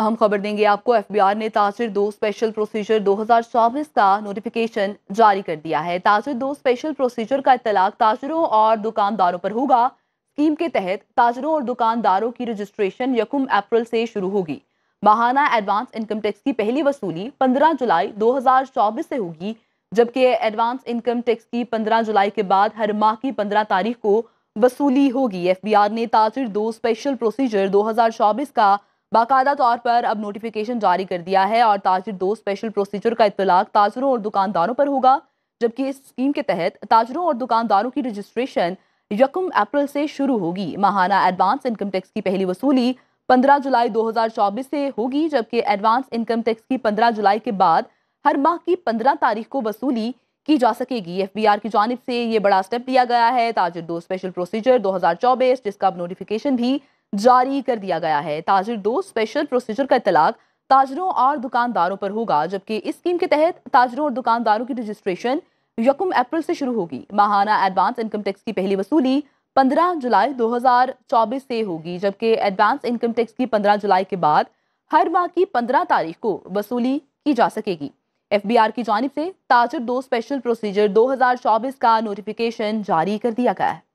अहम खबर देंगे आपको एफबीआर ने ताजिर दो स्पेशल प्रोसीजर 2024 का नोटिफिकेशन जारी कर दिया है ताजिर दो स्पेशल प्रोसीजर का इतलाक ताजरों और दुकानदारों पर होगा स्कीम के तहत ताजरों और दुकानदारों की रजिस्ट्रेशन यकुम अप्रैल से शुरू होगी माहाना एडवांस इनकम टैक्स की पहली वसूली 15 जुलाई 2024 से होगी जबकि एडवांस इनकम टैक्स की 15 जुलाई के बाद हर माह की 15 तारीख को वसूली होगी एफबीआर ने ताजिर दो स्पेशल प्रोसीजर 2024 का बाकायदा तौर पर अब नोटिफिकेशन जारी कर दिया है और ताजर दो स्पेशल प्रोसीजर का इतलाक ताजरों और दुकानदारों पर होगा जबकि इस स्कीम के तहत ताजरों और दुकानदारों की रजिस्ट्रेशन यकम अप्रैल से शुरू होगी माहाना एडवांस इनकम टैक्स की पहली वसूली 15 जुलाई 2024 से होगी जबकि एडवांस इनकम टैक्स की 15 जुलाई के बाद हर माह की 15 तारीख को वसूली की जा सकेगी एफबीआर की जानब से ये बड़ा स्टेप दिया गया है ताजर दो स्पेशल प्रोसीजर 2024 जिसका अब नोटिफिकेशन भी जारी कर दिया गया है ताजिर दो स्पेशल प्रोसीजर का इतलाक ताजरों और दुकानदारों पर होगा जबकि इस स्कीम के तहत ताजरों और दुकानदारों की रजिस्ट्रेशन यकुम अप्रैल से शुरू होगी माहाना एडवांस इनकम टैक्स की पहली वसूली 15 जुलाई 2024 से होगी जबकि एडवांस इनकम टैक्स की 15 जुलाई के बाद हर माह की 15 तारीख को वसूली की जा सकेगी एफबीआर की जानब से ताजर दो स्पेशल प्रोसीजर 2024 का नोटिफिकेशन जारी कर दिया गया है